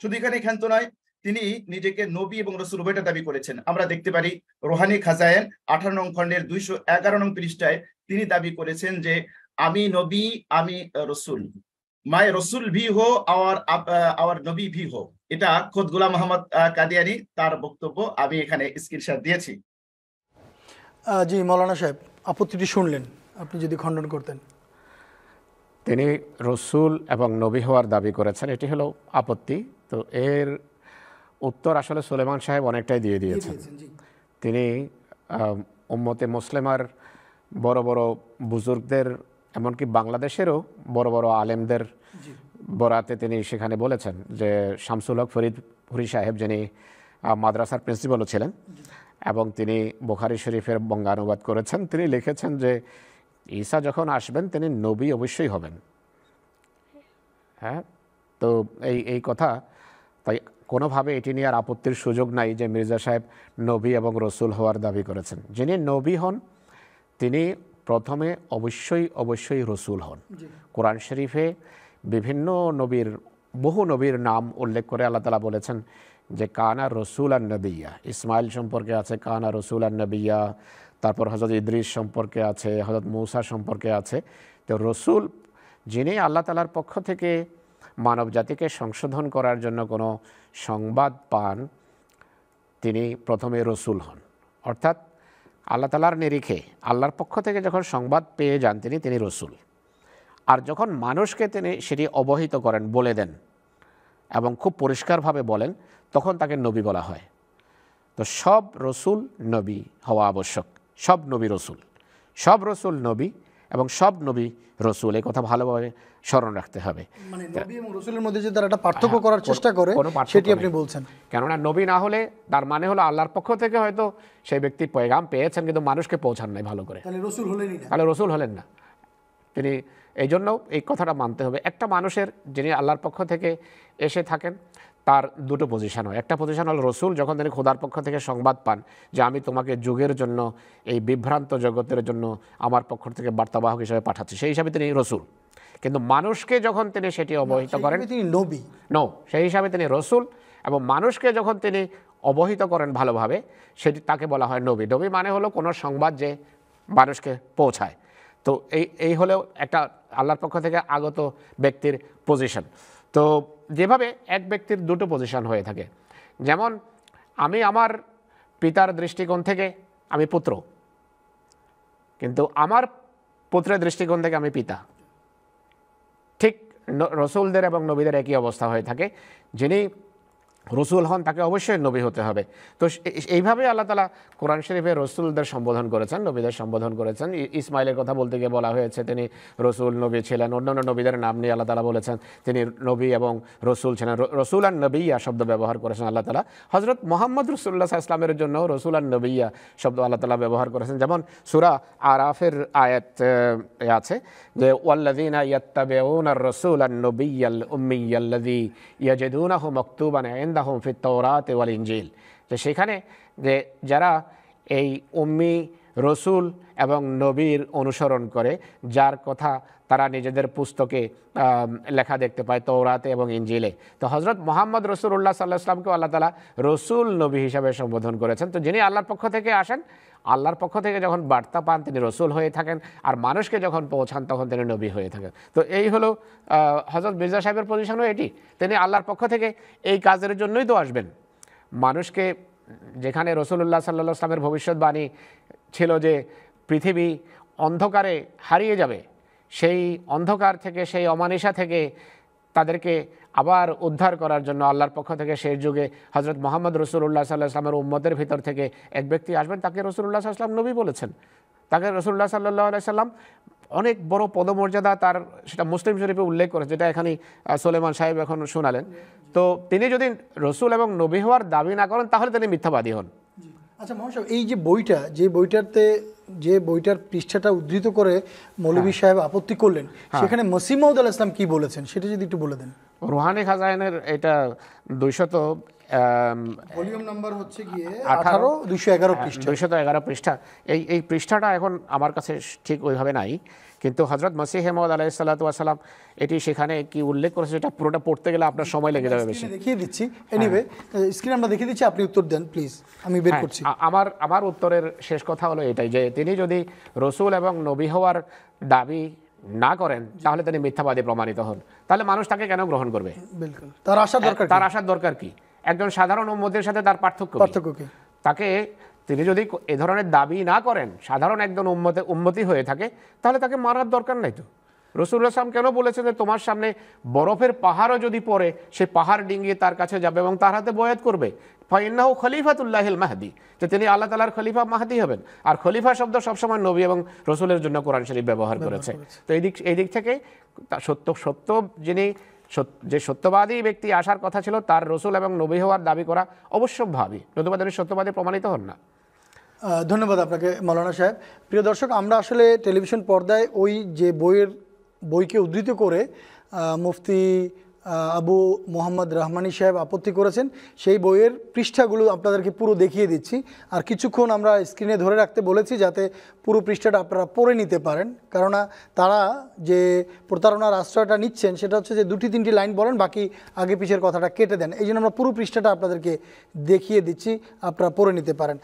শুধু এখানে ক্ষান্ত নয় তিনি নিজেকে নবী এবং রসুল উভয়টা দাবি করেছেন আমরা দেখতে পারি রোহানি খাজায়েন আঠারো নং খণ্ডের দুইশো এগারো নং পৃষ্ঠায় তিনি দাবি করেছেন যে আমি নবী আমি রসুল মায় রসুল ভি হো আওয়ার আওয়ার নবী ভি হো এটা খোদ গুলাম মোহাম্মদ কাদিয়ানি তার বক্তব্য আমি এখানে স্ক্রিনশট দিয়েছি জি মৌলানা সাহেব আপত্তিটি শুনলেন আপনি যদি খণ্ডন করতেন তিনি রসুল এবং নবী হওয়ার দাবি করেছেন এটি হলো আপত্তি তো এর উত্তর আসলে সুলেমান সাহেব অনেকটাই দিয়ে দিয়েছেন তিনি উম্মতে মুসলিমার বড় বড় বুজুর্গদের এমনকি বাংলাদেশেরও বড় বড় আলেমদের বরাতে তিনি সেখানে বলেছেন যে শামসুল হক ফরিদ ফুরি সাহেব যিনি মাদ্রাসার প্রিন্সিপালও ছিলেন এবং তিনি বোখারি শরীফের বঙ্গানুবাদ করেছেন তিনি লিখেছেন যে ঈসা যখন আসবেন তিনি নবী অবশ্যই হবেন হ্যাঁ তো এই এই কথা তাই কোনোভাবে এটি নিয়ে আর আপত্তির সুযোগ নাই যে মির্জা সাহেব নবী এবং রসুল হওয়ার দাবি করেছেন যিনি নবী হন তিনি প্রথমে অবশ্যই অবশ্যই রসুল হন কোরআন শরীফে বিভিন্ন নবীর বহু নবীর নাম উল্লেখ করে আল্লাহ তালা বলেছেন যে কানা রসুল আর নবিয়া ইসমাইল সম্পর্কে আছে কানা রসুল আর নবিয়া তারপর হজরত ইদ্রিস সম্পর্কে আছে হজরত মৌসা সম্পর্কে আছে তো রসুল যিনি আল্লাহ তালার পক্ষ থেকে মানব জাতিকে সংশোধন করার জন্য কোনো সংবাদ পান তিনি প্রথমে রসুল হন অর্থাৎ আল্লাহ তালার নিরিখে আল্লাহর পক্ষ থেকে যখন সংবাদ পেয়ে যান তিনি তিনি রসুল আর যখন মানুষকে তিনি সেটি অবহিত করেন বলে দেন এবং খুব পরিষ্কারভাবে বলেন তখন তাকে নবী বলা হয় তো সব রসুল নবী হওয়া আবশ্যক সব নবী রসুল সব রসুল নবী এবং সব নবী রসুল এই কথা ভালোভাবে স্মরণ রাখতে হবে মানে রসুলের মধ্যে তারা একটা পার্থক্য হ্যাঁ, করার চেষ্টা করে সেটি আপনি বলছেন কেননা নবী না হলে তার মানে হলো আল্লাহর পক্ষ থেকে হয়তো সেই ব্যক্তি পয়গাম পেয়েছেন কিন্তু মানুষকে পৌঁছান নাই ভালো করে তাহলে রসুল হলেন না তিনি এই জন্য এই কথাটা মানতে হবে একটা মানুষের যিনি আল্লাহর পক্ষ থেকে এসে থাকেন তার দুটো পজিশান হয় একটা পজিশান হল রসুল যখন তিনি খোদার পক্ষ থেকে সংবাদ পান যে আমি তোমাকে যুগের জন্য এই বিভ্রান্ত জগতের জন্য আমার পক্ষ থেকে বার্তাবাহক হিসাবে পাঠাচ্ছি সেই হিসাবে তিনি রসুল কিন্তু মানুষকে যখন তিনি সেটি অবহিত করেন তিনি নবী নো সেই হিসাবে তিনি রসুল এবং মানুষকে যখন তিনি অবহিত করেন ভালোভাবে সেটি তাকে বলা হয় নবী নবী মানে হলো কোনো সংবাদ যে মানুষকে পৌঁছায় তো এই এই হলেও একটা আল্লাহর পক্ষ থেকে আগত ব্যক্তির পজিশন তো যেভাবে এক ব্যক্তির দুটো পজিশন হয়ে থাকে যেমন আমি আমার পিতার দৃষ্টিকোণ থেকে আমি পুত্র কিন্তু আমার পুত্রের দৃষ্টিকোণ থেকে আমি পিতা ঠিক রসুলদের এবং নবীদের একই অবস্থা হয়ে থাকে যিনি রসুল হন তাকে অবশ্যই নবী হতে হবে তো এইভাবে আল্লাহ তালা কোরআন শরীফে রসুলদের সম্বোধন করেছেন নবীদের সম্বোধন করেছেন ইসমাইলের কথা বলতে গিয়ে বলা হয়েছে তিনি রসুল নবী ছিলেন অন্যান্য নবীদের নাম নিয়ে আল্লাহ তালা বলেছেন তিনি নবী এবং রসুল ছিলেন রসুল আর নবীয়া শব্দ ব্যবহার করেছেন আল্লাহ তালা হজরত মোহাম্মদ রসুল্লাহ ইসলামের জন্য রসুল আর নবীয়া শব্দ আল্লাহ তালা ব্যবহার করেছেন যেমন সুরা আরাফের আয়াত আছে যে ওয়াল্লাদিনা ইয়াত্তাবেউন আর রসুল আর নবী আল উম্মি ইয়াল্লাদি ইয়াজেদুনাহ মকতুবান আন্দাহম ফি তৌরাত ওয়াল ইঞ্জিল যে সেখানে যে যারা এই উম্মি রসুল এবং নবীর অনুসরণ করে যার কথা তারা নিজেদের পুস্তকে লেখা দেখতে পায় তৌরাতে এবং ইঞ্জিলে তো হজরত মোহাম্মদ রসুল্লাহ সাল্লাহ ইসলামকেও আল্লাহ তালা রসুল নবী হিসাবে সম্বোধন করেছেন তো যিনি আল্লাহর পক্ষ থেকে আসেন আল্লাহর পক্ষ থেকে যখন বার্তা পান তিনি রসুল হয়ে থাকেন আর মানুষকে যখন পৌঁছান তখন তিনি নবী হয়ে থাকেন তো এই হলো হজরত মির্জা সাহেবের পজিশনও এটি তিনি আল্লাহর পক্ষ থেকে এই কাজের জন্যই তো আসবেন মানুষকে যেখানে রসুল্লাহ সাল্লাহ আসলামের ভবিষ্যৎবাণী ছিল যে পৃথিবী অন্ধকারে হারিয়ে যাবে সেই অন্ধকার থেকে সেই অমানিসা থেকে তাদেরকে আবার উদ্ধার করার জন্য আল্লাহর পক্ষ থেকে শেষ যুগে হজরত মোহাম্মদ রসুল্লাহ সাল্লাহ আসলামের উম্মতের ভিতর থেকে এক ব্যক্তি আসবেন তাকে রসুল্লাহ সাল্লাম নবী বলেছেন তাকে রসুল্লাহ সাল্লাহ সাল্লাম অনেক বড় পদমর্যাদা তার সেটা মুসলিম শরীফে উল্লেখ করেছে যেটা এখানে সোলেমান সাহেব এখন শোনালেন তো তিনি যদি রসুল এবং নবী হওয়ার দাবি না করেন তাহলে তিনি মিথ্যাবাদী হন আচ্ছা মহাশয় এই যে বইটা যে বইটাতে যে বইটার পৃষ্ঠাটা উদ্ধৃত করে মৌলভী হ্যাঁ। সাহেব আপত্তি করলেন হ্যাঁ। সেখানে মসিম আল ইসলাম কি বলেছেন সেটা যদি একটু বলে দেন রুহানি খাজাইনের এটা দুইশত হচ্ছে গিয়ে আঠারো দুইশো এগারো হ্যাঁ, দুইশত এগারো পৃষ্ঠা এই এই পৃষ্ঠাটা এখন আমার কাছে ঠিক ওইভাবে নাই কিন্তু হজরত মাসি হেমদ সাল্লা সাল্লাম এটি সেখানে কি উল্লেখ করেছে সেটা পুরোটা পড়তে গেলে আপনার সময় লেগে যাবে বেশি দেখিয়ে দিচ্ছি এনিওয়ে হ্যাঁ। স্ক্রিন আমরা দেখিয়ে দিচ্ছি আপনি উত্তর দেন প্লিজ আমি বের হ্যাঁ, করছি আমার আমার উত্তরের শেষ কথা হলো এটাই যে তিনি যদি রসুল এবং নবী হওয়ার দাবি না করেন তাহলে তিনি মিথ্যাবাদী প্রমাণিত হন তাহলে মানুষ তাকে কেন গ্রহণ করবে তার আসার হ্যাঁ, দরকার তার আসার দরকার কি একজন সাধারণ উম্মদের সাথে তার পার্থক্য পার্থক্য কি তাকে তিনি যদি এ ধরনের দাবি না করেন সাধারণ একজন উন্মতে উন্মতি হয়ে থাকে তাহলে তাকে মারার দরকার নাই তো রসুল্লাহ সাম কেন বলেছেন যে তোমার সামনে বরফের পাহাড়ও যদি পড়ে সে পাহাড় ডিঙ্গিয়ে তার কাছে যাবে এবং তার হাতে বয়াত করবে ফাইন্নাহু খলিফাতুল্লাহিল মাহাদি তো তিনি আল্লাহ তালার খলিফা মাহাদি হবেন আর খলিফা শব্দ সবসময় নবী এবং রসুলের জন্য কোরআন শরীফ ব্যবহার করেছে তো এই দিক এই দিক থেকে সত্য সত্য যিনি যে সত্যবাদী ব্যক্তি আসার কথা ছিল তার রসুল এবং নবী হওয়ার দাবি করা অবশ্য ভাবি তিনি সত্যবাদী প্রমাণিত হন না ধন্যবাদ আপনাকে মৌলানা সাহেব প্রিয় দর্শক আমরা আসলে টেলিভিশন পর্দায় ওই যে বইয়ের বইকে উদ্ধৃত করে মুফতি আবু মোহাম্মদ রহমানি সাহেব আপত্তি করেছেন সেই বইয়ের পৃষ্ঠাগুলো আপনাদেরকে পুরো দেখিয়ে দিচ্ছি আর কিছুক্ষণ আমরা স্ক্রিনে ধরে রাখতে বলেছি যাতে পুরো পৃষ্ঠাটা আপনারা পড়ে নিতে পারেন কেননা তারা যে প্রতারণার আশ্রয়টা নিচ্ছেন সেটা হচ্ছে যে দুটি তিনটি লাইন বলেন বাকি আগে পিছের কথাটা কেটে দেন এই জন্য আমরা পুরো পৃষ্ঠাটা আপনাদেরকে দেখিয়ে দিচ্ছি আপনারা পড়ে নিতে পারেন